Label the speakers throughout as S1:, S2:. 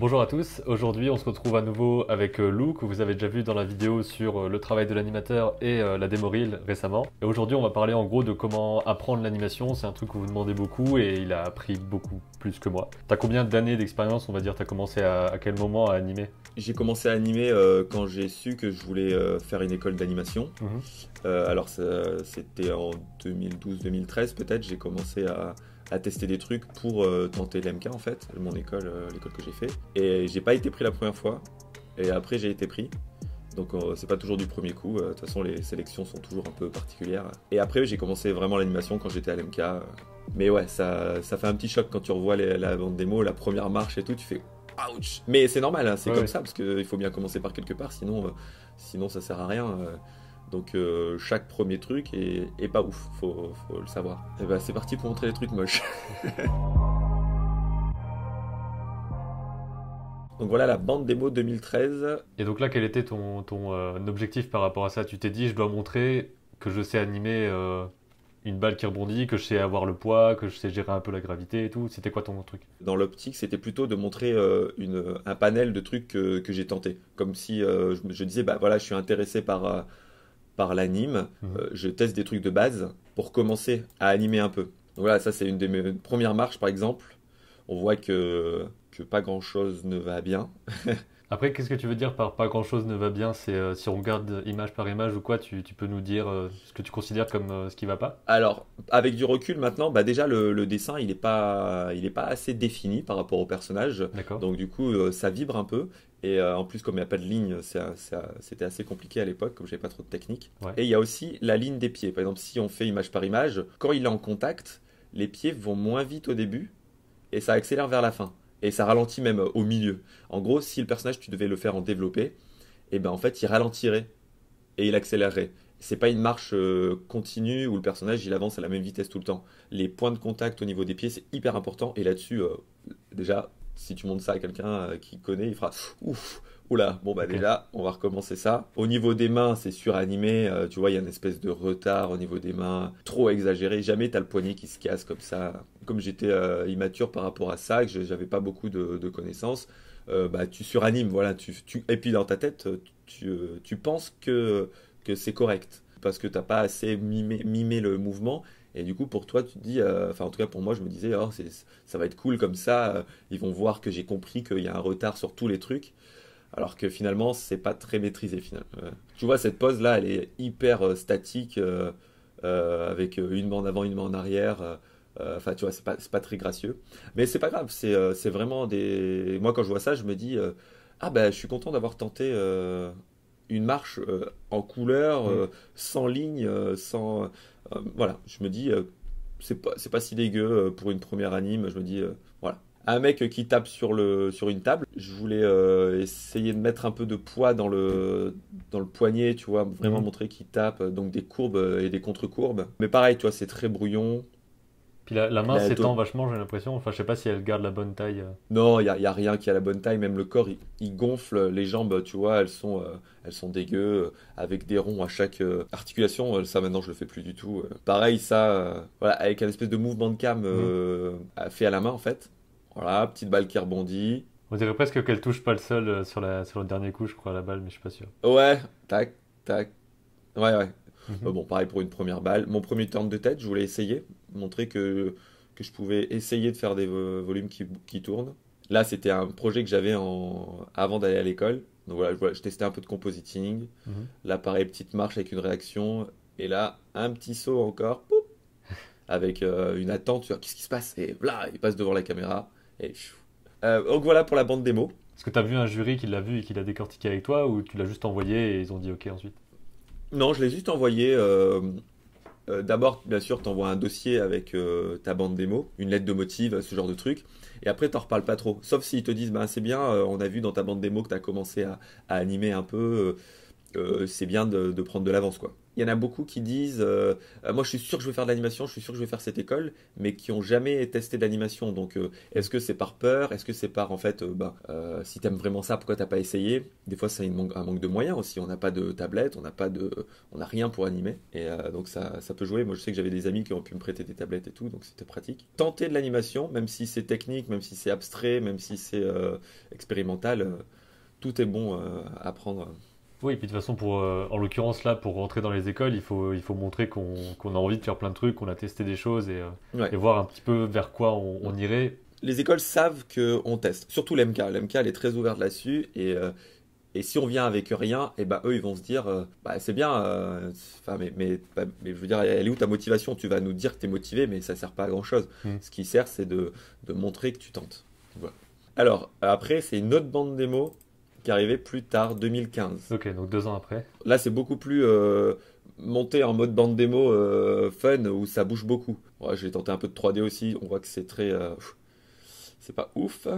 S1: Bonjour à tous, aujourd'hui on se retrouve à nouveau avec euh, Lou que vous avez déjà vu dans la vidéo sur euh, le travail de l'animateur et euh, la démo récemment. Et aujourd'hui on va parler en gros de comment apprendre l'animation, c'est un truc que vous demandez beaucoup et il a appris beaucoup plus que moi. T'as combien d'années d'expérience on va dire, t'as commencé à, quel moment à animer J'ai commencé à animer quand j'ai su que je voulais faire une
S2: école d'animation. Mmh. alors c'était en 2012-2013 peut-être, j'ai commencé à, à tester des trucs pour euh, tenter l'MK en fait, mon école, euh, l'école que j'ai fait. Et j'ai pas été pris la première fois, et après j'ai été pris. Donc euh, c'est pas toujours du premier coup, de toute façon les sélections sont toujours un peu particulières. Et après j'ai commencé vraiment l'animation quand j'étais à l'MK. Mais ouais, ça, ça fait un petit choc quand tu revois la bande démo, la première marche et tout, tu fais ouch Mais c'est normal, hein, c'est comme ça, parce qu'il faut bien commencer par quelque part, sinon, sinon ça sert à rien donc euh, chaque premier truc est, pas ouf, faut, faut, le savoir. Et eh ben, c'est
S1: parti pour montrer les trucs moches. donc voilà la bande démo 2013. Et donc là, quel était ton, euh, objectif par rapport à ça Tu t'es dit, je dois montrer que je sais animer euh, une balle qui rebondit, que je sais avoir le poids, que je sais gérer un peu la gravité et tout. C'était quoi ton truc
S2: Dans l'optique, c'était plutôt de montrer un panel de trucs que, j'ai tenté. Comme si je, disais, bah voilà, je suis intéressé par par l'anime, mhm. euh, je teste des trucs de base pour commencer à animer un peu. voilà, ça c'est une des premières marches par exemple. On voit que, que pas grand chose ne va bien.
S1: Après, qu'est-ce que tu veux dire par pas grand chose ne va bien C'est euh, si on regarde image par image ou quoi, tu, peux nous dire euh, ce que tu considères comme ce qui va pas Alors, avec du recul
S2: maintenant, bah déjà le, dessin il n'est pas, pas assez défini par rapport au personnage. Donc, du coup, ça vibre un peu. Et euh, en plus, comme il n'y a pas de ligne, c'était assez compliqué à l'époque, comme n'avais pas trop de technique. Et il y a aussi la ligne des pieds. Par exemple, si on fait image par image, quand il est en contact, les pieds vont moins vite au début et ça accélère vers la fin. Et ça ralentit même au milieu. En gros, si le personnage, tu devais le faire en développé, et eh ben en fait, il ralentirait et il accélérerait. C'est pas une marche euh, continue où le personnage il avance à la même vitesse tout le temps. Les points de contact au niveau des pieds, c'est hyper important. Et là-dessus, euh, déjà, si tu montes ça à quelqu'un euh, qui connaît, il fera ouf, Oula, bon bah okay. déjà, on va recommencer ça. Au niveau des mains, c'est suranimé. Euh, tu vois, il y a une espèce de retard au niveau des mains, trop exagéré. Jamais t'as le poignet qui se casse comme ça. Comme j'étais euh, immature par rapport à ça, que j'avais pas beaucoup de, connaissances, bah tu suranimes, voilà. Tu, et puis dans ta tête, tu, tu penses que, que c'est correct parce que t'as pas assez mimé le mouvement et du coup, pour toi, tu te dis, euh, enfin, en tout cas, pour moi, je me disais, oh, ça va être cool comme ça, euh, ils vont voir que j'ai compris qu'il y a un retard sur tous les trucs. Alors que finalement, c'est pas très maîtrisé. Finalement. tu vois, cette pose là, elle est hyper euh, statique, avec une main en avant, une main en arrière. Enfin, tu vois, c'est pas, pas très gracieux. Mais c'est pas grave, c'est vraiment des. Moi, quand je vois ça, je me dis Ah, ben, je suis content d'avoir tenté une marche en couleur, mm. sans ligne, sans. Euh, voilà, je me dis, euh, c'est pas, pas, si dégueu euh, pour une première anime. Je me dis, voilà. Un mec qui tape sur, le, sur une table, je voulais essayer de mettre un peu de poids dans le, dans le poignet, tu vois, vraiment mhm. montrer qu'il tape, donc des courbes et des contre-courbes. Mais pareil, tu vois, c'est très brouillon.
S1: Puis la, main s'étend vachement, j'ai l'impression. Enfin, je sais pas si elle garde la bonne taille. Euh.
S2: Non, il n'y a, rien qui a la bonne taille. Même le corps, il, gonfle. Les jambes, tu vois, elles sont, euh, elles sont dégueu, euh, avec des ronds à chaque articulation. Ça, maintenant, je le fais plus du tout. Pareil, ça, voilà, avec un espèce de mouvement de cam mhm. fait à la main, en fait. Voilà, petite balle qui rebondit.
S1: On dirait presque qu'elle touche pas le sol sur, la, sur le dernier coup, je crois, la balle, mais je suis pas sûr.
S2: Ouais, tac, tac. Ouais, ouais. Mhm. Euh, bon, pareil pour une première balle. Mon premier turn de tête, je voulais essayer, montrer que, que je pouvais essayer de faire des volumes qui, tournent. Là, c'était un projet que j'avais avant d'aller à l'école. Donc voilà je, testais un peu de compositing. Mhm. Là, pareil, petite marche avec une réaction. Et là, un petit saut encore, avec euh,
S1: une attente Tu vois, qu'est-ce qui se passe. Et voilà, il passe devant la caméra. Et euh, donc voilà pour la bande démo. Est-ce que tu as vu un jury qui l'a vu et qui l'a décortiqué avec toi ou tu l'as juste envoyé et ils ont dit OK ensuite
S2: non, je l'ai juste envoyé. Euh, euh, d'abord, bien sûr, tu un dossier avec euh, ta bande démo, une lettre de motive, ce genre de truc. Et après, t'en reparles pas trop. Sauf s'ils te disent, bah, c'est bien, on a vu dans ta bande démo que tu as commencé à, animer un peu. c'est bien de, prendre de l'avance, quoi il y en a beaucoup qui disent euh, euh, Moi, je suis sûr que je vais faire de l'animation, je suis sûr que je vais faire cette école, mais qui n'ont jamais testé d'animation. Donc, euh, est-ce que c'est par peur Est-ce que c'est par, en fait, bah, si tu aimes vraiment ça, pourquoi t'as pas essayé Des fois, c'est un manque de moyens aussi. On n'a pas de tablette, on n'a pas de, on rien pour animer. Et donc, ça, ça peut jouer. Moi, je sais que j'avais des amis qui ont pu me prêter des tablettes et tout, donc c'était pratique. Tenter de l'animation, même si c'est technique, même si c'est abstrait, même si c'est expérimental, tout est bon à apprendre.
S1: Oui, et puis de toute façon, pour, euh, en l'occurrence, là, pour rentrer dans les écoles, il faut, il faut montrer qu'on a envie de faire plein de trucs, qu'on a testé des choses et, euh, et, voir un petit peu vers quoi on, irait.
S2: Les écoles savent qu'on teste, surtout l'MK. L'MK, elle est très ouverte là-dessus et, euh, et si on vient avec rien, et eh ben eux, ils vont se dire bah, c'est bien, mais, mais, bah, mais, je veux dire, elle est où ta motivation Tu vas nous dire que tu es motivé, mais ça sert pas à grand-chose. Mm. Ce qui sert, c'est de, de, montrer que tu tentes. Voilà. Alors, après, c'est une autre bande démo qui plus tard, 2015. Ok, donc deux ans après. Là, c'est beaucoup plus euh, monté en mode bande démo euh, fun où ça bouge beaucoup. Ouais, J'ai tenté un peu de 3D aussi, on voit que c'est très. Euh, c'est pas ouf.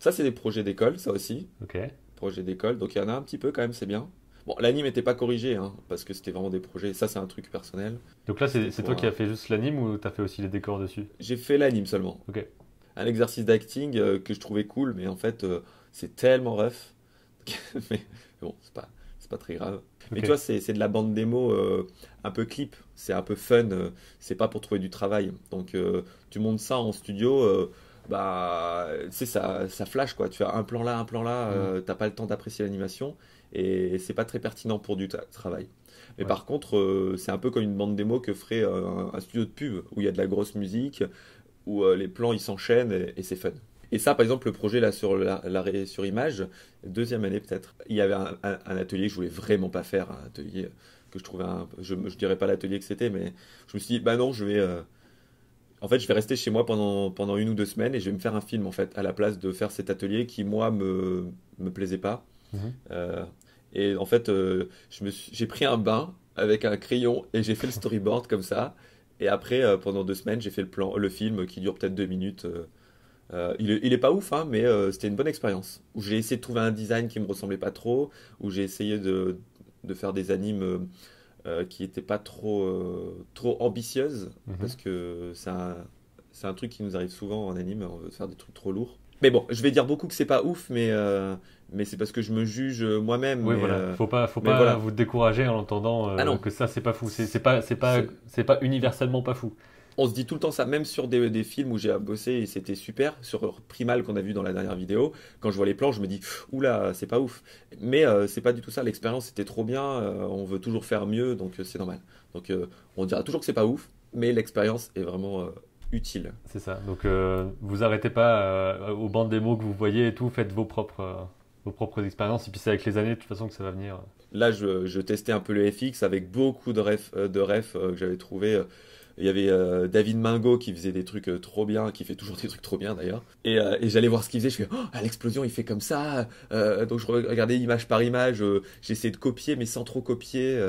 S2: Ça, c'est des projets d'école, ça aussi. Ok. Projets d'école, donc il y en a un petit peu quand même, c'est bien. Bon, l'anime n'était pas corrigé, hein, parce que c'était vraiment des projets. Ça, c'est un truc personnel.
S1: Donc là, c'est toi qui as fait juste l'anime ou t'as fait aussi les décors
S2: dessus J'ai fait l'anime seulement. Ok. Un exercice d'acting que je trouvais cool, mais en fait, c'est tellement ref. mais bon, c'est pas, pas très grave. Mais tu vois, c'est de la bande démo euh, un peu clip, c'est un peu fun, euh, c'est pas pour trouver du travail. Donc euh, tu montes ça en studio, bah, tu sais, ça, ça flash quoi. Tu as un plan là, un plan là, mm. t'as pas le temps d'apprécier l'animation et c'est pas très pertinent pour du travail. Mais par contre, c'est un peu comme une bande démo que ferait un, studio de pub où il y a de la grosse musique, où les plans ils s'enchaînent et c'est fun. Et ça, par exemple, le projet là sur l'arrêt sur image, deuxième année peut-être, il y avait un, atelier que je voulais vraiment pas faire, un atelier euh, que je trouvais, un, je, je dirais pas l'atelier que c'était, mais je me suis dit, bah non, je vais, euh, en fait, je vais rester chez moi pendant, pendant une ou deux semaines et je vais me faire un film en fait, à la place de faire cet atelier qui moi me, me plaisait pas. Mhm. Euh, et en fait, me j'ai pris un bain avec un crayon et j'ai fait le storyboard comme ça. Et après, pendant deux semaines, j'ai fait le plan, le film qui dure peut-être deux minutes. Euh, il, il, est pas ouf, hein, mais euh, c'était une bonne expérience. Où j'ai essayé de trouver un design qui me ressemblait pas trop, où j'ai essayé de, de, faire des animes euh, qui n'étaient pas trop, trop ambitieuses, mhm. parce que c'est un, truc qui nous arrive souvent en anime, on veut faire des trucs trop lourds. Mais bon, je vais dire beaucoup que c'est pas ouf, mais,
S1: mais c'est parce que je me juge moi-même. mais, voilà. Faut pas, faut pas vous décourager en entendant ah que ça, c'est pas fou. C'est pas, pas, pas universellement pas fou on se dit tout le temps ça, même
S2: sur des, films où j'ai bossé et c'était super, sur Primal qu'on a vu dans la dernière vidéo, quand je vois les plans, je me dis oula, c'est pas ouf. Mais euh, c'est pas du tout ça, l'expérience était trop bien, euh, on veut toujours faire mieux, donc euh, c'est normal. Donc on dira toujours que c'est pas ouf, mais l'expérience est vraiment
S1: utile. C'est ça, donc vous arrêtez pas aux bandes démo que vous voyez et tout, faites vos propres vos propres expériences. Et puis c'est avec les années, de toute façon, que ça va venir.
S2: Là, je, testais un peu le FX avec beaucoup de refs, de ref, que j'avais trouvé. Il y avait euh, David Mingo qui faisait des trucs euh, trop bien, qui fait toujours des trucs trop bien d'ailleurs. Et, euh, j'allais voir ce qu'il faisait, je fais à oh, l'explosion il fait comme ça. donc je regardais image par image, j'essayais de copier mais sans trop copier.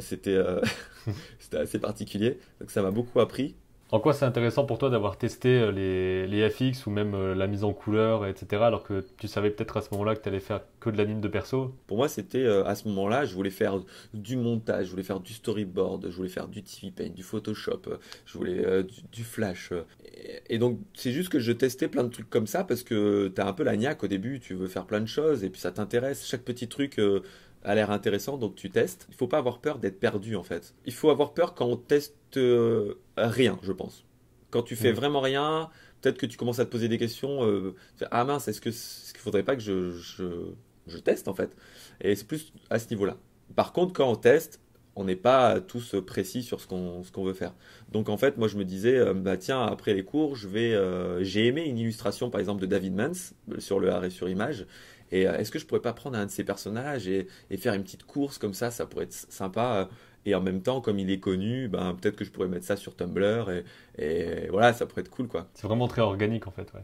S1: c'était c'était assez particulier. Donc ça m'a beaucoup appris. En quoi c'est intéressant pour toi d'avoir testé euh, les, les, FX ou même euh, la mise en couleur, etc., alors que tu savais peut-être à ce moment-là que tu allais faire que de l'anime de perso Pour moi, c'était euh, à ce moment-là, je voulais faire du
S2: montage, je voulais faire du storyboard, je voulais faire du TV Paint, du Photoshop, je voulais du, Flash. Et, donc, c'est juste que je testais plein de trucs comme ça parce que tu as un peu la niaque au début, tu veux faire plein de choses et puis ça t'intéresse. Chaque petit truc a l'air intéressant, donc tu testes. Il faut pas avoir peur d'être perdu en fait. Il faut avoir peur quand on teste euh, rien, je pense. Quand tu fais mhm. vraiment rien, peut-être que tu commences à te poser des questions. Euh, ah mince, est-ce que ne ce qu'il faudrait pas que je, je, teste en fait Et c'est plus à ce niveau-là. Par contre, quand on teste, on n'est pas tous précis sur ce qu'on veut faire. Donc en fait, moi je me disais, euh, bah tiens, après les cours, je vais, j'ai aimé une illustration par exemple de David Mans sur le arrêt sur image, et euh, est-ce que je pourrais pas prendre un de ces personnages et, faire une petite course comme ça Ça pourrait être sympa. Euh, et en même temps, comme il est connu, ben, peut-être que je pourrais mettre ça sur Tumblr. Et, voilà, ça pourrait être cool, quoi.
S1: C'est vraiment très organique, en fait, ouais.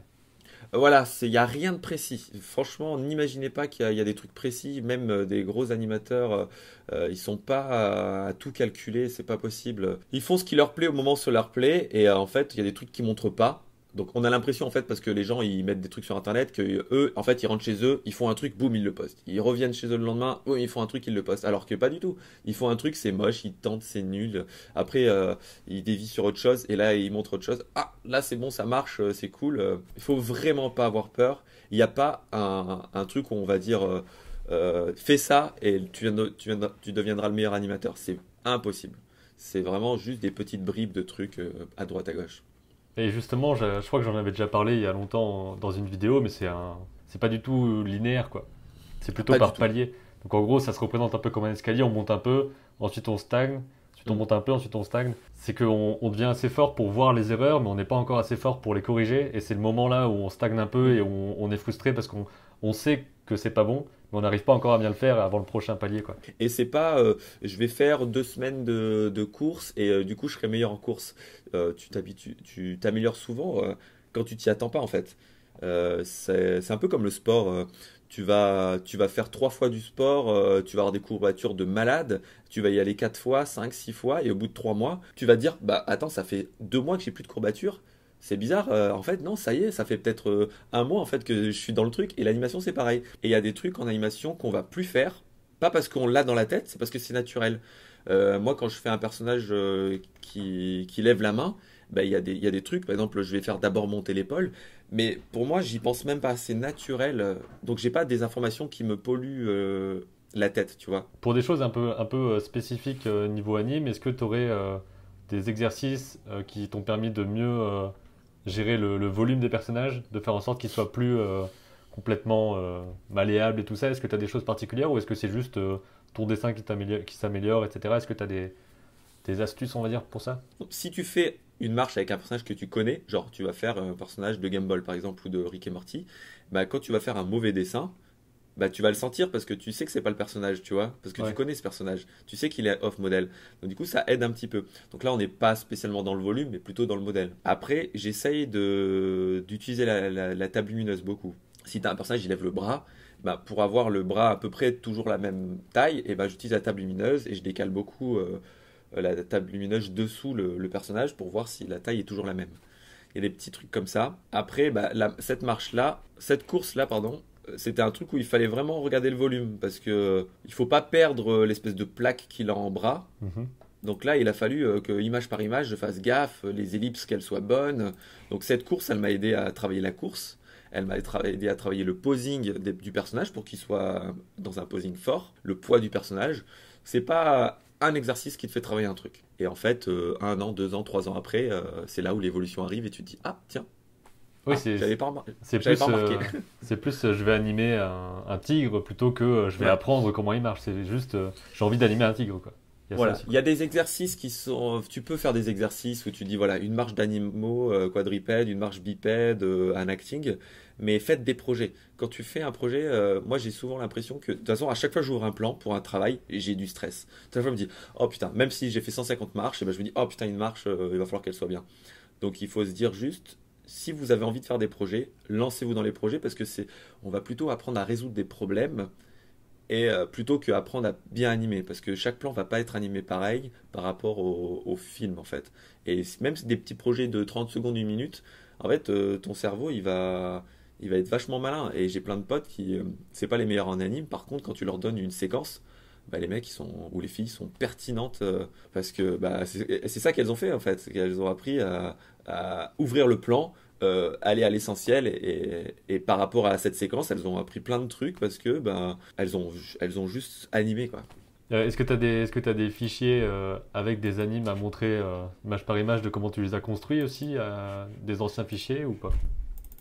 S2: Euh, voilà, il n'y a rien de précis. Franchement, n'imaginez pas qu'il y, a des trucs précis. Même des gros animateurs, ils ils sont pas à, tout calculer, c'est pas possible. Ils font ce qui leur plaît au moment où ça leur plaît. Et en fait, il y a des trucs qui montrent pas. Donc on a l'impression en fait parce que les gens ils mettent des trucs sur internet que eux en fait ils rentrent chez eux, ils font un truc, boum, ils le postent. Ils reviennent chez eux le lendemain, eux, ils font un truc, ils le postent. Alors que pas du tout. Ils font un truc, c'est moche, ils tentent, c'est nul. Après euh, ils dévient sur autre chose et là ils montrent autre chose. Ah, là c'est bon, ça marche, euh, c'est cool. Euh, il faut vraiment pas avoir peur. Il n'y a pas un, truc où on va dire fais ça et tu deviendras le meilleur animateur. C'est impossible. C'est vraiment juste des petites bribes de trucs à droite à gauche.
S1: Et justement, je, crois que j'en avais déjà parlé il y a longtemps dans une vidéo, mais c'est un, c'est pas du tout linéaire, quoi. C'est plutôt par palier. Donc en gros, ça se représente un peu comme un escalier. On monte un peu, ensuite on stagne, ensuite on mm. monte un peu, ensuite on stagne. C'est qu'on on devient assez fort pour voir les erreurs, mais on n'est pas encore assez fort pour les corriger. Et c'est le moment là où on stagne un peu mm. et on, est frustré parce qu'on sait que c'est pas bon, on n'arrive pas encore à bien le faire avant le prochain palier. Quoi. Et c'est pas euh, je
S2: vais faire deux semaines de, de course et euh, du coup je serai meilleur en course. Euh, tu t'améliores souvent quand tu t'y attends pas en fait. c'est un peu comme le sport. tu vas, tu vas faire trois fois du sport, tu vas avoir des courbatures de malade, tu vas y aller quatre fois, cinq, six fois, et au bout de trois mois, tu vas dire Bah attends, ça fait deux mois que j'ai plus de courbatures, c'est bizarre, euh, en fait, non, ça y est, ça fait peut-être euh, un mois en fait que je suis dans le truc et l'animation c'est pareil. Et il y a des trucs en animation qu'on va plus faire, pas parce qu'on l'a dans la tête, c'est parce que c'est naturel. Euh, moi, quand je fais un personnage qui, lève la main, bah, il y, y, a des trucs, par exemple, je vais faire d'abord monter l'épaule, mais pour moi, j'y pense même pas, c'est naturel.
S1: Donc, j'ai pas des informations qui me polluent la tête, tu vois. Pour des choses un peu, un peu spécifiques niveau anime, est-ce que tu aurais des exercices qui t'ont permis de mieux gérer le, volume des personnages, de faire en sorte qu'ils soient plus euh, complètement malléable euh, malléables et tout ça Est-ce que tu as des choses particulières ou est-ce que c'est juste euh, ton dessin qui, s'améliore, etc. Est-ce que tu as des, astuces, on va dire, pour ça Si tu fais une marche avec un personnage que
S2: tu connais, genre tu vas faire un personnage de Gumball par exemple ou de Rick et Morty, bah, quand tu vas faire un mauvais dessin, bah, tu vas le sentir parce que tu sais que c'est pas le personnage, tu vois, parce que tu connais ce personnage, tu sais qu'il est off modèle. Donc du coup, ça aide un petit peu. Donc là, on n'est pas spécialement dans le volume, mais plutôt dans le modèle. Après, j'essaye de d'utiliser la, table lumineuse beaucoup. Si tu as un personnage, il lève le bras. Bah, pour avoir le bras à peu près toujours la même taille, et eh bah, ben, j'utilise la table lumineuse et je décale beaucoup euh, la table lumineuse dessous le, personnage pour voir si la taille est toujours la même il y a des petits trucs comme ça. Après, bah, cette marche-là, cette course-là, pardon, c'était un truc où il fallait vraiment regarder le volume parce que euh, il faut pas perdre euh, l'espèce de plaque qu'il a en bras. Mhm. Donc là, il a fallu euh, que image par image, je fasse gaffe, les ellipses qu'elles soient bonnes. Donc cette course, elle m'a aidé à travailler la course. Elle m'a aidé à travailler le posing du personnage pour qu'il soit dans un posing fort, le poids du personnage. C'est pas un exercice qui te fait travailler un truc. Et en fait, un an, deux ans, trois ans après, c'est là où l'évolution arrive et tu te dis ah tiens, oui, ah, euh, c'est plus,
S1: plus euh, je vais animer un, tigre plutôt que euh, je vais apprendre comment il marche. C'est juste j'ai envie d'animer un tigre Il y a voilà,
S2: il y a des exercices qui sont. Tu peux faire des exercices où tu dis voilà une marche d'animaux quadripède, une marche bipède, un acting, mais faites des projets. Quand tu fais un projet, moi j'ai souvent l'impression que, de toute façon, à chaque fois que j'ouvre un plan pour un travail, j'ai du stress. Chaque fois, je me dis, oh putain, même si j'ai fait 150 marches, eh ben, je me dis, oh putain, une marche, il va falloir qu'elle soit bien. Donc il faut se dire juste, si vous avez envie de faire des projets, lancez-vous dans les projets parce que c'est, on va plutôt apprendre à résoudre des problèmes et euh, plutôt que apprendre à bien animer parce que chaque plan va pas être animé pareil par rapport au, film en fait. Et même si des petits projets de 30 secondes, une minute, en fait, euh, ton cerveau il va, il va être vachement malin. Et j'ai plein de potes qui, euh, c'est pas les meilleurs en anime. Par contre, quand tu leur donnes une séquence, bah, les mecs ils sont, ou les filles sont pertinentes euh, parce que bah, c'est ça qu'elles ont fait en fait. qu'elles ont appris à, ouvrir le plan, euh, aller à l'essentiel et, par rapport à cette séquence, elles ont appris plein de trucs parce que bah, elles, ont, elles ont juste animé quoi.
S1: Euh, est-ce que tu as, des, est -ce que as des fichiers avec des animes à montrer image par image de comment tu les as construits aussi, des anciens fichiers ou pas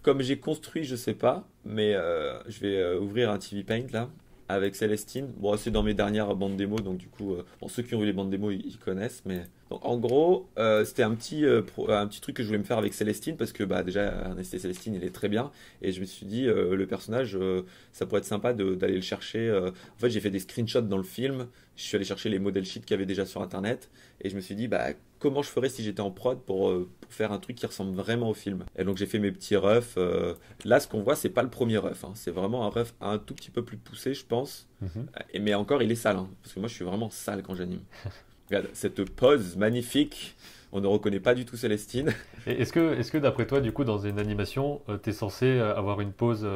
S2: Comme j'ai construit, je sais pas, mais je vais ouvrir un TV Paint là avec Célestine. Bon, c'est dans mes dernières bandes démo, donc du coup, euh, ceux qui ont vu les bandes démo, ils, connaissent. Mais en gros, euh, c'était un petit euh, un petit truc que je voulais me faire avec Célestine parce que bah déjà et Célestine, il est très bien et je me suis dit le personnage, ça pourrait être sympa d'aller le chercher. En fait, j'ai fait des screenshots dans le film. Je suis allé chercher les modèles sheets qu'il y avait déjà sur internet et je me suis dit bah comment je ferais si j'étais en prod euh, pour, faire un truc qui ressemble vraiment au film. Et donc j'ai fait mes petits refs. Euh, là, ce qu'on voit, c'est pas le premier ref. Hein. C'est vraiment un ref un tout petit peu plus poussé, je pense. Mhm. Euh, mais encore, il est sale. Hein, parce que moi, je suis vraiment sale quand j'anime. Regarde, cette pose magnifique. On ne reconnaît pas du tout Célestine.
S1: Est-ce que, est -ce que d'après toi, du coup, dans une animation, tu es censé avoir une pause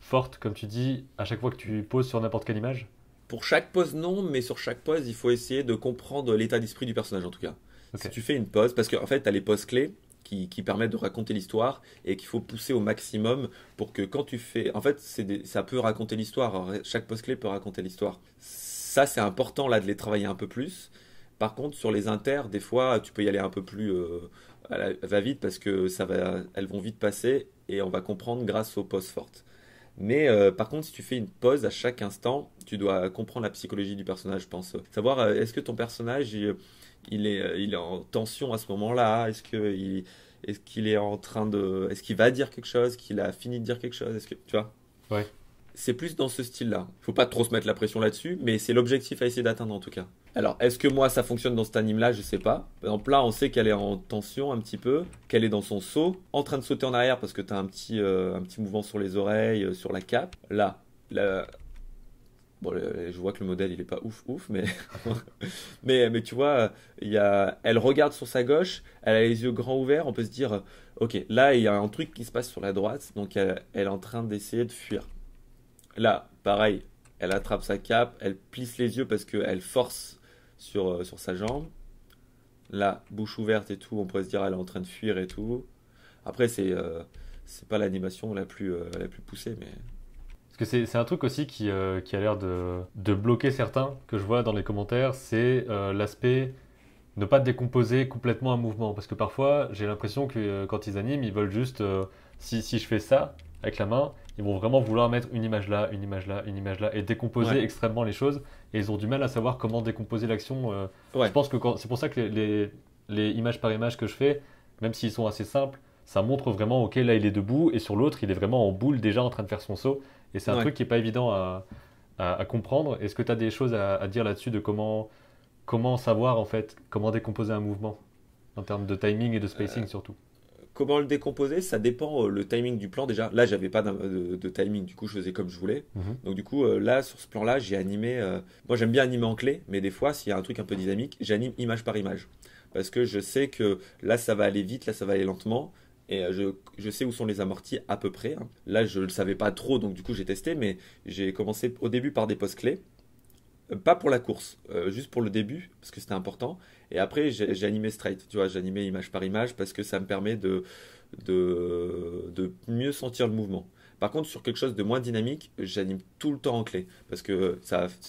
S1: forte, comme tu dis, à chaque fois que tu poses sur n'importe quelle image
S2: Pour chaque pose, non, mais sur chaque pose, il faut essayer de comprendre l'état d'esprit du personnage, en tout cas. Si tu fais une pause, parce qu'en en fait, tu as les postes clés qui, permettent de raconter l'histoire et qu'il faut pousser au maximum pour que quand tu fais. En fait, ça peut raconter l'histoire. Chaque pause clé peut raconter l'histoire. Ça, c'est important là de les travailler un peu plus. Par contre, sur les inters, des fois, tu peux y aller un peu plus euh, va vite parce que ça va, elles vont vite passer et on va comprendre grâce aux postes fortes. Mais euh, par contre, si tu fais une pause à chaque instant, tu dois comprendre la psychologie du personnage, je pense. Savoir, euh, est-ce que ton personnage, il est, euh, il est en tension à ce moment-là Est-ce qu'il est, qu'il est en train de. Est-ce qu'il va dire quelque chose Qu'il a fini de dire quelque chose Est-ce que. Tu vois Ouais. C'est plus dans ce style-là. Il faut pas trop se mettre la pression là-dessus, mais c'est l'objectif à essayer d'atteindre en tout cas. Alors, est-ce que moi ça fonctionne dans cet anime-là Je sais pas. Par exemple, là, on sait qu'elle est en tension un petit peu, qu'elle est dans son saut, en train de sauter en arrière parce que tu un petit, euh, un petit mouvement sur les oreilles, euh, sur la cape. Là, là Bon, je vois que le modèle, il pas ouf, ouf, mais, mais, mais tu vois, il y a, elle regarde sur sa gauche, elle a les yeux grands ouverts, on peut se dire, ok, là, il y a un truc qui se passe sur la droite, donc elle, est en train d'essayer de fuir. Là, pareil, elle attrape sa cape, elle plisse les yeux parce qu'elle force sur, euh, sur sa jambe. Là, bouche ouverte et tout, on pourrait se dire, elle est en train de fuir et tout. Après, c'est euh, pas l'animation la, plus euh, la plus poussée, mais
S1: parce que c'est un truc aussi qui, euh, a l'air de, bloquer certains que je vois dans les commentaires, c'est euh, l'aspect ne pas décomposer complètement un mouvement. Parce que parfois, j'ai l'impression que euh, quand ils animent, ils veulent juste, si, je fais ça avec la main, ils vont vraiment vouloir mettre une image là, une image là, une image là, et décomposer extrêmement les choses. Et ils ont du mal à savoir comment décomposer l'action. Je pense que c'est pour ça que les, les images par image que je fais, même s'ils sont assez simples, ça montre vraiment, ok, là il est debout, et sur l'autre, il est vraiment en boule déjà en train de faire son saut. Et c'est un truc qui n'est pas évident à, comprendre. Est-ce que tu as des choses à, dire là-dessus de comment, comment savoir, en fait, comment décomposer un mouvement en termes de timing et de spacing euh, surtout
S2: Comment le décomposer Ça dépend euh, le timing du plan déjà. Là, j'avais pas de, timing, du coup, je faisais comme je voulais. Mhm. Donc, du coup, euh, là, sur ce plan-là, j'ai animé. moi, j'aime bien animer en clé, mais des fois, s'il y a un truc un peu dynamique, j'anime image par image. Parce que je sais que là, ça va aller vite, là, ça va aller lentement et euh, je, sais où sont les amortis à peu près. Hein. Là, je ne le savais pas trop, donc du coup, j'ai testé, mais j'ai commencé au début par des postes clés. Euh, pas pour la course, euh, juste pour le début, parce que c'était important. Et après, j'ai animé straight, tu vois, j'animais image par image, parce que ça me permet de, mieux sentir le mouvement. Par contre, sur quelque chose de moins dynamique, j'anime tout le temps en clé. Parce que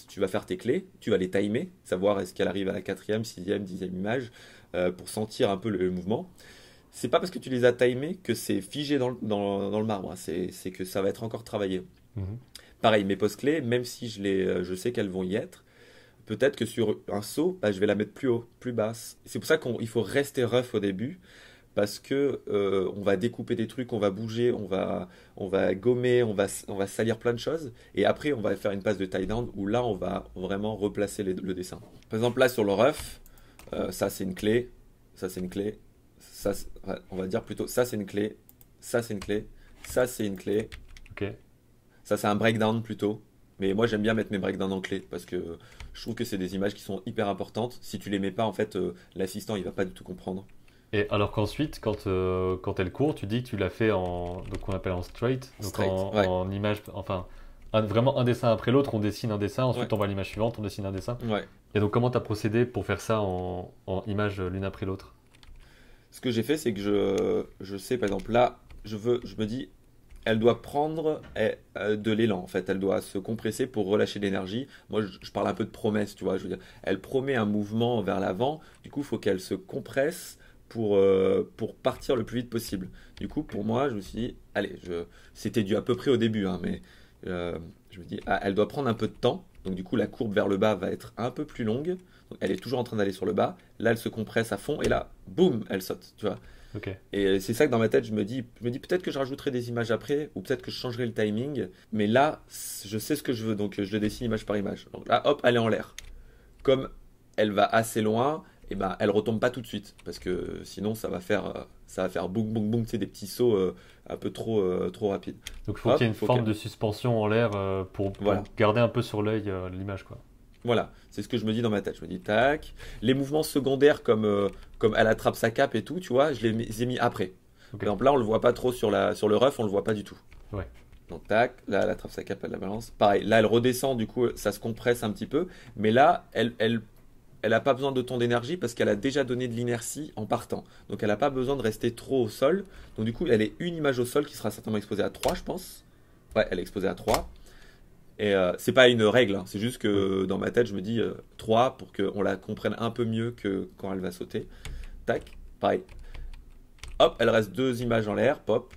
S2: tu vas faire tes clés, tu vas les timer, savoir est-ce qu'elle arrive à la quatrième, sixième, dixième image, pour sentir un peu le mouvement c'est pas parce que tu les as timés que c'est figé dans le, dans, le marbre, hein. c'est que ça va être encore travaillé. Mhm. Pareil, mes postes clés, même si je, les, euh, je sais qu'elles vont y être, peut-être que sur un saut, bah, je vais la mettre plus haut, plus basse. C'est pour ça qu'il faut rester rough au début, parce que euh, on va découper des trucs, on va bouger, on va, on va gommer, on va, on va salir plein de choses, et après on va faire une passe de tie down où là on va vraiment replacer le dessin. Par exemple là sur le rough, euh, ça c'est une clé, ça c'est une clé, ça, on va dire plutôt ça c'est une clé, ça c'est une clé, ça c'est une clé. Ok. Ça c'est un breakdown plutôt. Mais moi j'aime bien mettre mes breakdowns en clé parce que je trouve que c'est des images qui sont hyper importantes. Si tu les mets pas, en fait, euh, l'assistant il va pas du tout comprendre.
S1: Et alors qu'ensuite, quand, euh, quand elle court, tu dis que tu l'as fait en donc on appelle en straight, donc en, image, enfin vraiment un dessin après l'autre, on dessine un dessin, ensuite on voit l'image suivante, on dessine un dessin. Et donc comment tu as procédé pour faire ça en, en images l'une après l'autre
S2: ce que j'ai fait, c'est que je, sais, par exemple, là, je, veux, je me dis, elle doit prendre eh, euh, de l'élan, en fait. Elle doit se compresser pour relâcher l'énergie. Moi, je, parle un peu de promesse, tu vois. Je veux dire, elle promet un mouvement vers l'avant. Du coup, il faut qu'elle se compresse pour, euh, pour partir le plus vite possible. Du coup, pour moi, je me suis dit, allez, c'était dû à peu près au début, hein, mais euh, je me dis, ah, elle doit prendre un peu de temps. Donc, du coup, la courbe vers le bas va être un peu plus longue elle est toujours en train d'aller sur le bas. Là, elle se compresse à fond et là, boum, elle saute, tu vois. Et c'est ça que dans ma tête, je me dis, me dis peut-être que je rajouterai des images après, ou peut-être que je changerai le timing, mais là, je sais ce que je veux, donc euh, je le dessine image par image. Donc là, hop, elle est en l'air. Comme elle va assez loin, et eh ben elle retombe pas tout de suite, parce que euh, sinon ça va faire, euh, ça va faire boum boum boum, c'est des petits sauts un peu trop trop rapides. Donc il faut qu'il y ait une forme de
S1: suspension en l'air pour, garder un peu sur l'œil l'image quoi.
S2: Voilà, c'est ce que je me dis dans ma tête. Je me dis tac. Les mouvements secondaires comme, euh, comme elle attrape sa cape et tout, tu vois, je les, ai mis après. Par exemple, là, on le voit pas trop sur, la, sur le ref, on le voit pas du tout. Ouais. Donc tac, là, elle attrape sa cape, elle la balance. Pareil, là, elle redescend, du coup, ça se compresse un petit peu. Mais là, elle, elle elle n'a pas besoin de ton d'énergie parce qu'elle a déjà donné de l'inertie en partant. Donc elle n'a pas besoin de rester trop au sol. Donc du coup, elle est une image au sol qui sera certainement exposée à 3, je pense. Ouais, elle est exposée à 3. Et euh, c'est pas une règle, hein. c'est juste que dans ma tête, je me dis 3 euh, pour qu'on la comprenne un peu mieux que quand elle va sauter. Tac, pareil. Hop, elle reste deux images en l'air, pop,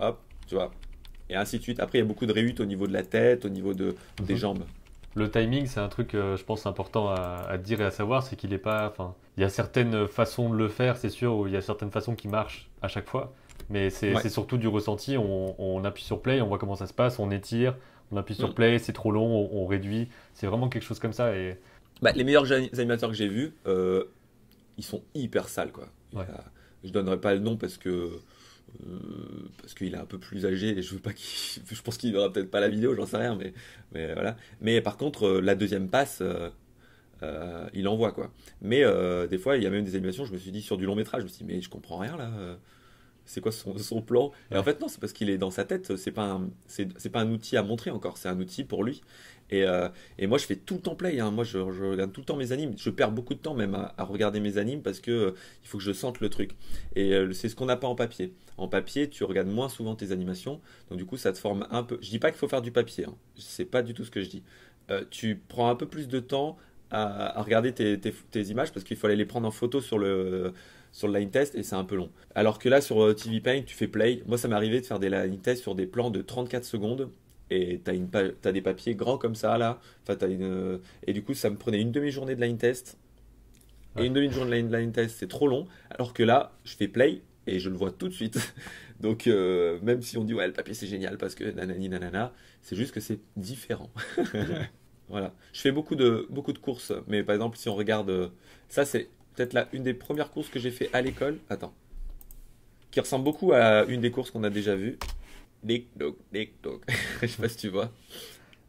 S2: hop, tu vois. Et ainsi de suite. Après, il y a beaucoup de réhut au niveau de la tête, au niveau de, mhm. des jambes.
S1: Le timing, c'est un truc, euh, je pense, important à, dire et à savoir, c'est qu'il n'est pas. Enfin, il y a certaines façons de le faire, c'est sûr, ou il y a certaines façons qui marchent à chaque fois, mais c'est surtout du ressenti. on, appuie sur play, on voit comment ça se passe, on étire, on appuie sur mm. play, c'est trop long, on, réduit. C'est vraiment quelque chose comme ça. Et...
S2: Bah, les meilleurs animateurs que j'ai vus, euh, ils sont hyper sales. Quoi. ne je donnerai pas le nom parce que. Euh, parce qu'il est un peu plus âgé et je veux pas qu'il, je pense qu'il verra peut-être pas la vidéo, j'en sais rien, mais, mais voilà. Mais par contre, euh, la deuxième passe, il envoie quoi. Mais des fois, il y a même des animations. Je me suis dit sur du long métrage, je me suis dit mais je comprends rien là c'est quoi son, plan en fait, non, c'est parce qu'il est dans sa tête. C'est pas un, pas un outil à montrer encore. C'est un outil pour lui. Et, euh, moi, je fais tout le temps play. Hein. Moi, je, regarde tout le temps mes animes. Je perds beaucoup de temps même à, regarder mes animes parce que euh, il faut que je sente le truc. Et euh, c'est ce qu'on n'a pas en papier. En papier, tu regardes moins souvent tes animations. Donc du coup, ça te forme un peu. Je dis pas qu'il faut faire du papier. Hein. C'est pas du tout ce que je dis. tu prends un peu plus de temps à, regarder tes, images parce qu'il fallait les prendre en photo sur le, sur le line test et c'est un peu long. Alors que là, sur euh, TV Paint, tu fais play. Moi, ça m'est arrivé de faire des line tests sur des plans de 34 secondes et tu as, as, des papiers grands comme ça là. Enfin, as une, et du coup, ça me prenait une demi-journée de line test. Et une demi-journée de line test, c'est trop long. Alors que là, je fais play et je le vois tout de suite. Donc, euh, même si on dit, ouais, le papier c'est génial parce que nanani nanana, c'est juste que c'est différent. Voilà. Je fais beaucoup de, beaucoup de courses, mais par exemple, si on regarde. Euh, ça, c'est peut-être là une des premières courses que j'ai fait à l'école. Attends. Qui ressemble
S1: beaucoup à une des courses qu'on a déjà vues. Dick dog, dick dog. je sais pas si tu vois.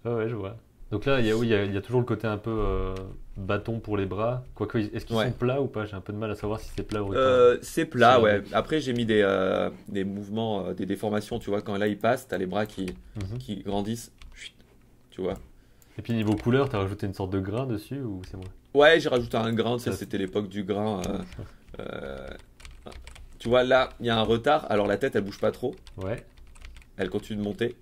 S1: ouais, je vois. Donc là, il y, a, oui, il toujours le côté un peu euh, bâton pour les bras. Quoique, est-ce qu'ils sont plats ou pas J'ai un peu de mal à savoir si c'est plat ou euh, c'est plat, ouais. Après, j'ai mis des,
S2: euh, des mouvements, des déformations. Tu vois, quand là, il passe, t'as les bras qui, mhm. qui grandissent.
S1: tu vois. Et puis niveau couleur, t'as rajouté une sorte de grain dessus ou c'est moi Ouais, j'ai rajouté
S2: un grain, ça c'était l'époque du grain. Euh, euh, tu vois, là, il y a un retard,
S1: alors la tête elle bouge pas trop. Ouais. Elle continue de monter.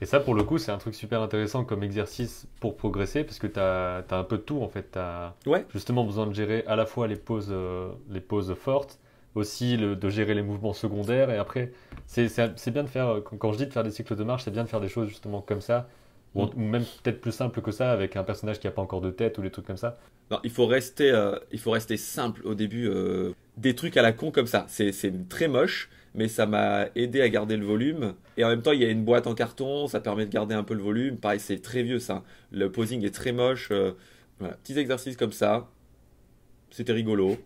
S1: Et ça, pour le coup, c'est un truc super intéressant comme exercice pour progresser, parce que tu as, un peu de tout, en fait. Tu as ouais. justement besoin de gérer à la fois les pauses, euh, les pauses fortes, aussi de gérer les mouvements secondaires, et après, c'est bien de faire, quand, quand, je dis de faire des cycles de marche, c'est bien de faire des choses justement comme ça, ou même peut-être plus simple que ça, avec un personnage qui n'a pas encore de tête ou des trucs comme ça. Non, il
S2: faut rester, euh, il faut rester simple au début. Euh, des trucs à la con comme ça. C'est très moche, mais ça m'a aidé à garder le volume. Et en même temps, il y a une boîte en carton, ça permet de garder un peu le volume. Pareil, c'est très vieux ça. Le posing est très moche. Euh, voilà, petits exercices comme ça. C'était rigolo.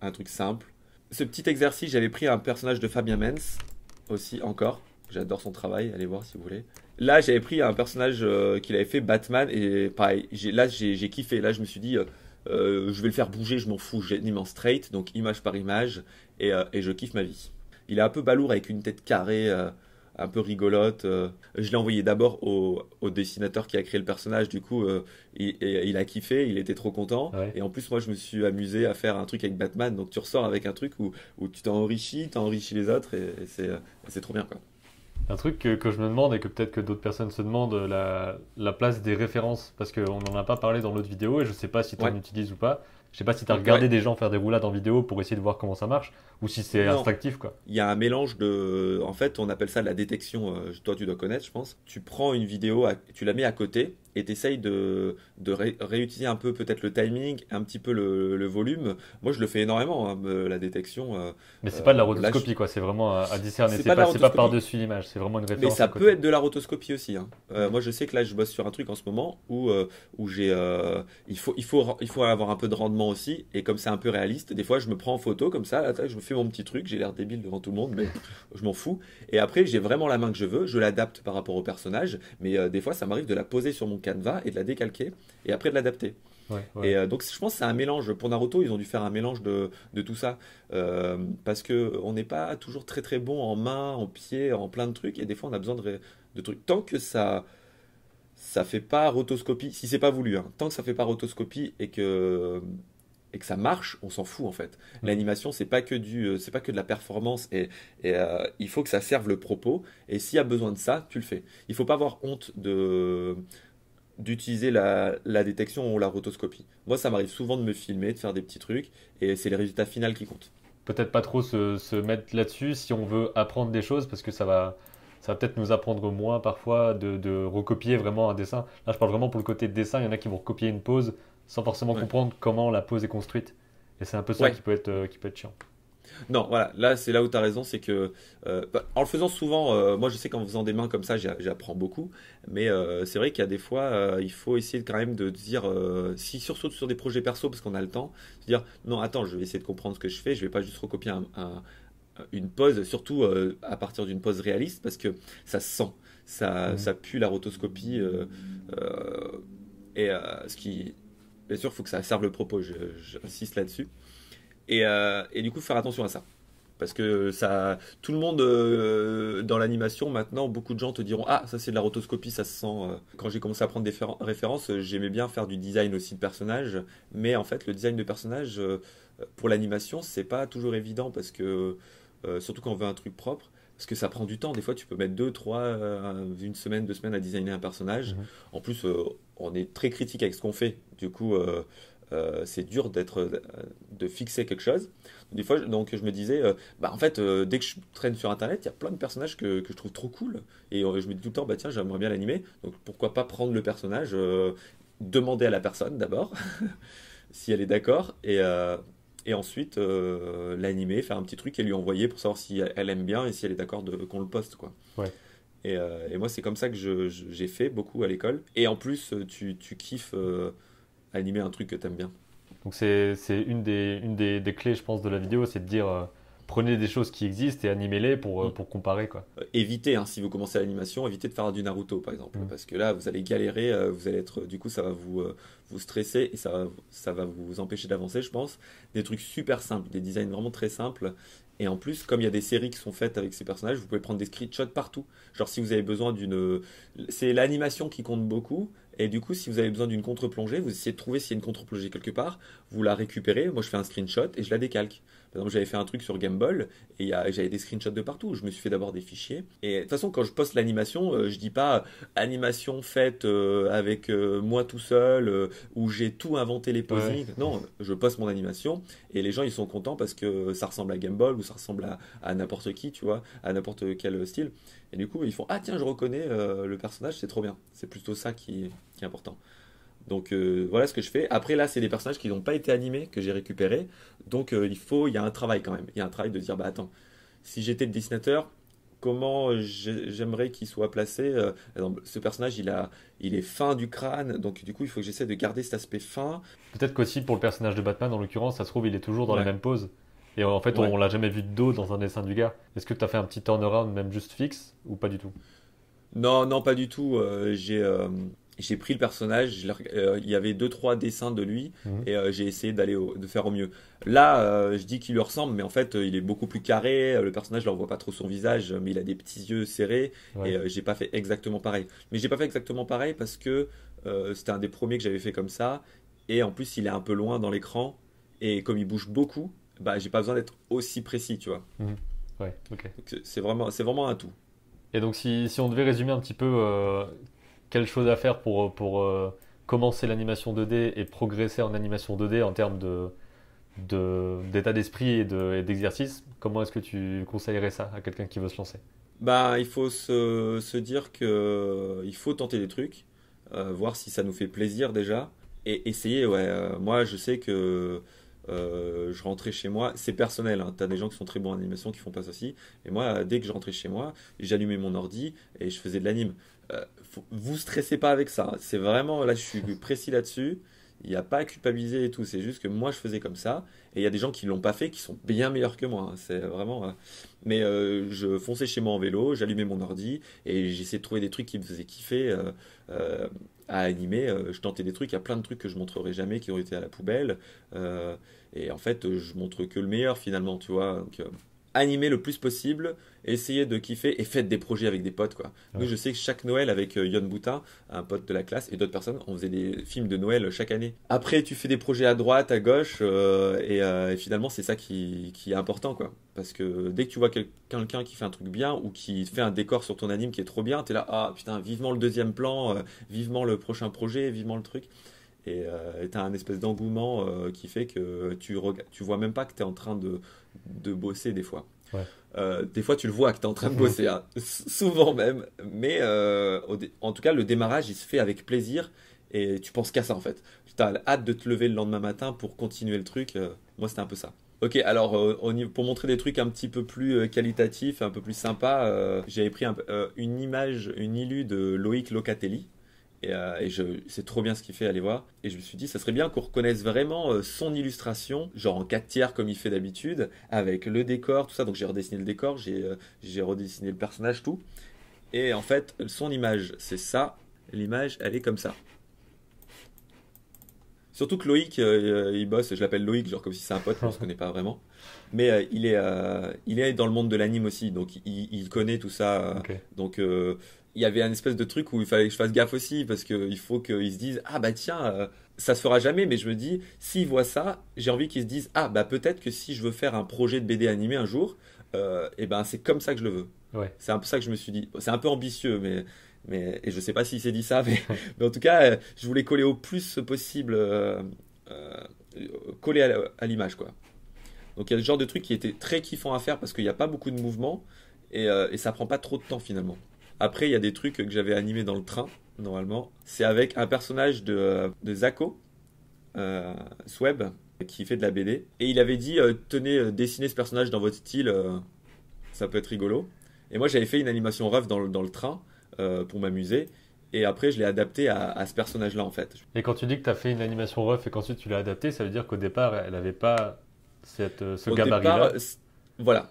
S2: Un truc simple. Ce petit exercice, j'avais pris un personnage de Fabien Mens aussi encore J'adore son travail, allez voir si vous voulez. Là, j'avais pris un personnage euh, qu'il avait fait, Batman, et pareil, là, j'ai kiffé. Là, je me suis dit, euh, euh, je vais le faire bouger, je m'en fous. J'ai mis en straight, donc image par image, et, je kiffe ma vie. Il est un peu balourd avec une tête carrée, un peu rigolote. Je l'ai envoyé d'abord au, dessinateur qui a créé le personnage, du coup, il, et, il a kiffé, il était trop content. Et en plus, moi, je me suis amusé à faire un truc avec Batman, donc tu ressors avec un truc où, où tu t'enrichis, t'enrichis les autres, et, et c'est trop bien, quoi.
S1: Un truc que, je me demande et que peut-être que d'autres personnes se demandent, la, place des références, parce qu'on n'en a pas parlé dans l'autre vidéo et je ne sais pas si tu en utilises ou pas. Je sais pas si tu as regardé des gens faire des roulades en vidéo pour essayer de voir comment ça marche ou si c'est instinctif
S2: Il y a un mélange de en fait, on appelle ça la détection euh, toi tu dois connaître je pense. Tu prends une vidéo, tu la mets à côté et t'essayes de, réutiliser un peu peut-être le timing, un petit peu le, volume. Moi, je le fais énormément, hein, la détection. Euh, mais c'est pas de la euh, rotoscopie, quoi. C'est vraiment à, discerner. C'est pas, par-dessus l'image, c'est vraiment une référence. Mais ça peut être de la rotoscopie aussi. Hein. Euh, moi, je sais que là, je bosse sur un truc en ce moment où, où j'ai, il, faut, il, faut, il faut avoir un peu de rendement aussi. Et comme c'est un peu réaliste, des fois, je me prends en photo comme ça. je me fais mon petit truc. J'ai l'air débile devant tout le monde, mais je m'en fous. Et après, j'ai vraiment la main que je veux. Je l'adapte par rapport au personnage. Mais des fois, ça m'arrive de la poser sur mon canevas et de la décalquer et après de l'adapter. Et euh, donc je pense que c'est un mélange. Pour Naruto, ils ont dû faire un mélange de, de tout ça. Euh, parce que on n'est pas toujours très très bon en main, en pied, en plein de trucs. Et des fois, on a besoin de, de trucs. Tant que ça ça fait pas rotoscopie, si c'est pas voulu, hein, tant que ça fait pas rotoscopie et que, et que ça marche, on s'en fout en fait. L'animation, c'est pas que du, euh, c'est pas que de la performance et, il faut que ça serve le propos. Et s'il y a besoin de ça, tu le fais. Il faut pas avoir honte de d'utiliser la, détection ou la rotoscopie. Moi, ça m'arrive souvent de me
S1: filmer, de faire des petits trucs, et c'est les résultats final qui comptent. Peut-être pas trop se, mettre là-dessus si on veut apprendre des choses, parce que ça va, ça va peut-être nous apprendre moins parfois de, recopier vraiment un dessin. Là, je parle vraiment pour le côté dessin. Il y en a qui vont recopier une pose sans forcément comprendre comment la pose est construite. Et c'est un peu ça qui, peut être, euh, qui peut être chiant.
S2: Non, voilà, là c'est là où tu as raison, c'est que euh, bah, en le faisant souvent, euh, moi je sais qu'en faisant des mains comme ça, j'apprends beaucoup, mais euh, c'est vrai qu'il y a des fois, il faut essayer quand même de dire, si surtout sur des projets perso parce qu'on a le temps, de dire non, attends, je vais essayer de comprendre ce que je fais, je ne vais pas juste recopier une pause, surtout à partir d'une pause réaliste parce que ça sent, ça, ça pue la rotoscopie et ce qui, bien sûr, il faut que ça serve le propos, j'insiste là-dessus. Euh, et, du coup, faire attention à ça parce que ça, tout le monde euh, dans l'animation maintenant, beaucoup de gens te diront ah ça c'est de la rotoscopie, ça se sent. Euh. Quand j'ai commencé à prendre des références, j'aimais bien faire du design aussi de personnages, mais en fait le design de personnage pour l'animation c'est pas toujours évident parce que surtout quand on veut un truc propre. Parce que ça prend du temps. Des fois, tu peux mettre deux, trois, une semaine, deux semaines à designer un personnage. Mmh. En plus, on est très critique avec ce qu'on fait. Du coup, euh, c'est dur d'être euh, de fixer quelque chose. Des fois, donc je me disais, euh, bah en fait, dès que je traîne sur internet, il y a plein de personnages que, que je trouve trop cool et je me dis tout le temps, bah tiens, j'aimerais bien l'animer. Donc pourquoi pas prendre le personnage, demander à la personne d'abord si elle est d'accord et, et ensuite l'animer, faire un petit truc et lui envoyer pour savoir si elle aime bien et si elle est d'accord qu'on le poste quoi. Ouais. Et, et moi, c'est comme ça que j'ai fait beaucoup à l'école. Et en plus, tu, tu kiffes animer un truc que t'aimes bien.
S1: Donc c'est une, des, une des, clés, je pense, de la vidéo, c'est de dire euh, prenez des choses qui existent et animez-les pour, euh, mm. pour comparer. Quoi. Euh, évitez, hein, si vous commencez l'animation, évitez de faire du Naruto, par exemple, mm. parce
S2: que là, vous allez galérer, vous allez être, du coup, ça va vous, vous stresser et ça, va, ça va vous empêcher d'avancer, je pense. Des trucs super simples, des designs vraiment très simples. Et en plus, comme il y a des séries qui sont faites avec ces personnages, vous pouvez prendre des screenshots partout. Genre si vous avez besoin d'une... C'est l'animation qui compte beaucoup, et du coup, si vous avez besoin d'une contre-plongée, vous essayez de trouver s'il y a une contre-plongée quelque part, vous la récupérez, moi je fais un screenshot et je la décalque. Par j'avais fait un truc sur Gameball et j'avais des screenshots de partout. Je me suis fait d'abord des fichiers. Et de toute façon, quand je poste l'animation, euh, je dis pas euh, animation faite euh, avec moi tout seul où j'ai tout inventé les poses. Non, je poste mon animation et les gens ils sont contents parce que ça ressemble à Gameball ou ça ressemble à, n'importe qui, tu vois, à n'importe quel style. Et du coup, ils font ah tiens, je reconnais le personnage, c'est trop bien. C'est plutôt ça qui est important. Donc euh, voilà ce que je fais. Après là, c'est des personnages qui n'ont pas été animés que j'ai récupérés. Donc euh, il faut, il y a un travail quand même. Il y a un travail de dire bah attends, si j'étais le dessinateur, comment euh, j'aimerais qu'il soit placé Ce personnage, il
S1: a, il est fin du crâne, donc du coup il faut que j'essaie de garder cet aspect fin. Peut-être qu'aussi pour le personnage de Batman, en l'occurrence, ça se trouve il est toujours dans la même pose. Et en fait, on, on l'a jamais vu de dos dans un dessin du gars. Est-ce que tu as fait un petit turnaround, même juste fixe, ou pas du tout
S2: Non, non, pas du tout. j'ai j'ai pris le personnage, euh, il y avait deux trois dessins de lui mhm. et euh, j'ai essayé d'aller de faire au mieux. Là, euh, je dis qu'il lui ressemble, mais en fait, il est beaucoup plus carré. Le personnage, là, on voit pas trop son visage, mais il a des petits yeux serrés et j'ai pas fait exactement pareil. Mais j'ai pas fait exactement pareil parce que c'était un des premiers que j'avais fait comme ça et en plus, il est un peu loin dans l'écran et comme il bouge beaucoup, bah j'ai pas besoin d'être aussi précis, tu vois.
S1: Mhm. Ouais, ok. C'est vraiment, c'est vraiment un tout. Et donc, si, si, on devait résumer un petit peu quelle chose à faire pour, pour euh, commencer l'animation 2D et progresser en animation 2D en termes d'état de, d'état d'esprit et d'exercice, comment est-ce que tu conseillerais ça à quelqu'un qui veut se lancer
S2: bah, il faut se, se dire qu'il euh, faut tenter des trucs, euh, voir si ça nous fait plaisir déjà, et essayer. Ouais. moi, je sais que je rentrais chez moi, c'est personnel, hein. tu as des gens qui sont très bons en animation qui font pas ceci, et moi, dès que je rentrais chez moi, j'allumais mon ordi et je faisais de l'anime. Euh, vous stressez pas avec ça. Hein. C'est vraiment, là, je suis précis là-dessus. Il n'y a pas à culpabiliser et tout. C'est juste que moi, je faisais comme ça. Et il y a des gens qui l'ont pas fait, qui sont bien meilleurs que moi. Hein. C'est vraiment. Euh, mais euh, je fonçais chez moi en vélo, j'allumais mon ordi et j'essayais de trouver des trucs qui me faisaient kiffer à animer. je tentais des trucs. Il y a plein de trucs que je montrerai jamais qui auraient été à la poubelle. et en fait, je montre que le meilleur finalement, tu vois animez le plus possible, essayez de kiffer et faites des projets avec des potes. Quoi. Nous, je sais que chaque Noël, avec euh, Yon Boutin, un pote de la classe et d'autres personnes, on faisait des films de Noël chaque année. Après, tu fais des projets à droite, à gauche, euh, euh, et, finalement, c'est ça qui, est important. Quoi. Parce que dès que tu vois quelqu'un qui fait un truc bien ou qui fait un décor sur ton anime qui est trop bien, tu es là, ah putain, vivement le deuxième plan, vivement le prochain projet, vivement le truc. Et euh, tu as un espèce d'engouement euh, qui fait que tu, tu vois même pas que tu es en train de, de bosser des fois. Euh, des fois, tu le vois que tu es en train de bosser, hein. souvent même. Mais euh, en tout cas, le démarrage, il se fait avec plaisir et tu penses qu'à ça en fait. Tu as hâte de te lever le lendemain matin pour continuer le truc. moi, c'était un peu ça. Ok, alors pour montrer des trucs un petit peu plus qualitatifs, un peu plus sympas, j'avais pris une image, une ilu de Loïc Locatelli. Euh, et, je, c'est trop bien ce qu'il fait, allez voir. Et je me suis dit, ça serait bien qu'on reconnaisse vraiment euh, son illustration, genre en quatre tiers comme il fait d'habitude, avec le décor, tout ça. Donc j'ai redessiné le décor, j'ai, euh, redessiné le personnage, tout. Et en fait, son image, c'est ça. L'image, elle est comme ça. Surtout que Loïc, il bosse, je l'appelle Loïc, genre comme si c'est un pote, on se connaît pas vraiment. Mais il, est, il est dans le monde de l'anime aussi, donc il, connaît tout ça. Donc il y avait un espèce de truc où il fallait que je fasse gaffe aussi, parce qu'il faut qu'ils se disent Ah bah tiens, euh, ça se fera jamais, mais je me dis, s'ils voient ça, j'ai envie qu'ils se disent Ah bah peut-être que si je veux faire un projet de BD animé un jour, et euh, eh ben c'est comme ça que je le veux. C'est un peu ça que je me suis dit. C'est un peu ambitieux, mais. Mais, et je sais pas s'il s'est dit ça, mais, en tout cas, euh, je voulais coller au plus possible, coller à, l'image, quoi. Donc il y a le genre de truc qui était très kiffant à faire parce qu'il n'y a pas beaucoup de mouvement et, et, ça prend pas trop de temps finalement. Après, il y a des trucs que j'avais animés dans le train, normalement. C'est avec un personnage de, euh, de Zako, euh, Sweb, qui fait de la BD. Et il avait dit, euh, tenez, euh, dessinez ce personnage dans votre style, ça peut être rigolo. Et moi, j'avais fait une animation rough dans le, train pour m'amuser. Et après,
S1: je l'ai adapté à, ce personnage-là, en fait. Et quand tu dis que tu as fait une animation rough et qu'ensuite tu l'as adapté, ça veut dire qu'au départ, elle n'avait pas cette, ce gabarit-là Voilà,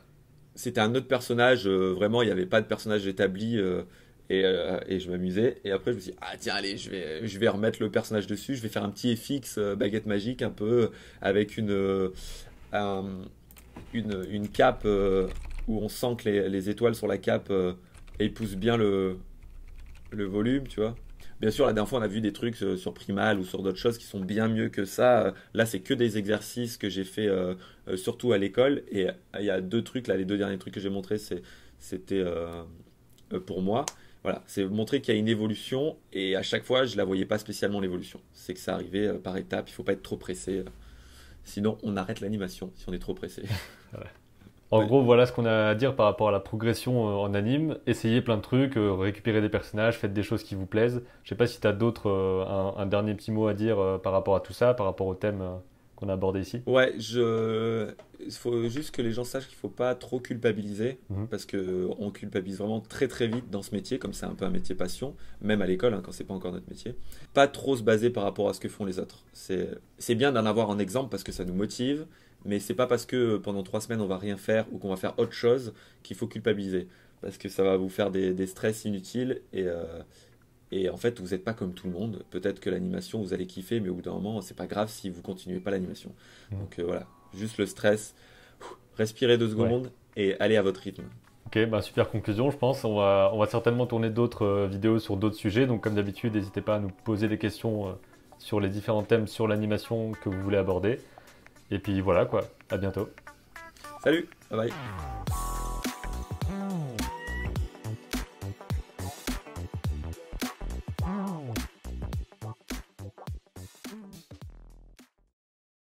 S1: c'était un autre
S2: personnage, euh, vraiment, il n'y avait pas de personnage établi. Euh, euh, et, je m'amusais. Et après, je me suis dit, ah tiens, allez, je vais, je vais remettre le personnage dessus. Je vais faire un petit FX baguette magique, un peu, avec une, une, cape où on sent que les, étoiles sur la cape épousent bien le, le volume, tu vois. Bien sûr, la dernière fois, on a vu des trucs euh, sur Primal ou sur d'autres choses qui sont bien mieux que ça. Là, c'est que des exercices que j'ai fait euh, euh, surtout à l'école. Et il y a deux trucs, là, les deux derniers trucs que j'ai montrés, c'était pour moi. Voilà, c'est montrer qu'il y a une évolution et à chaque fois, je ne la voyais pas spécialement l'évolution. C'est que ça arrivait par étapes, il ne faut pas être trop pressé. Sinon, on arrête l'animation si on est trop pressé.
S1: Ouais. En gros, voilà ce qu'on a à dire par rapport à la progression euh, en anime. Essayez plein de trucs, euh, récupérez des personnages, faites des choses qui vous plaisent. Je sais pas si tu as d'autres, euh, un, dernier petit mot à dire par rapport à tout ça, par rapport au thème qu'on a abordé ici
S2: Ouais, il faut juste que les gens sachent qu'il ne faut pas trop culpabiliser, mhm. parce qu'on culpabilise vraiment très très vite dans ce métier, comme c'est un peu un métier passion, même à l'école, hein, quand ce n'est pas encore notre métier. Pas trop se baser par rapport à ce que font les autres. C'est bien d'en avoir un exemple parce que ça nous motive, mais c'est pas parce que euh, pendant trois semaines on va rien faire ou qu'on va faire autre chose qu'il faut culpabiliser. Parce que ça va vous faire des, stress inutiles et, euh, et en fait vous n'êtes pas comme tout le monde. Peut-être que l'animation vous allez kiffer, mais au bout d'un moment c'est pas grave si vous continuez pas l'animation.
S1: Mmh. Donc euh, voilà, juste le stress, respirez deux secondes et allez à votre rythme. Ok, bah super conclusion, je pense. On va, on va certainement tourner d'autres vidéos sur d'autres sujets. Donc, comme d'habitude, n'hésitez pas à nous poser des questions sur les différents thèmes sur l'animation que vous voulez aborder. Et puis voilà quoi, à bientôt. Salut, bye bye.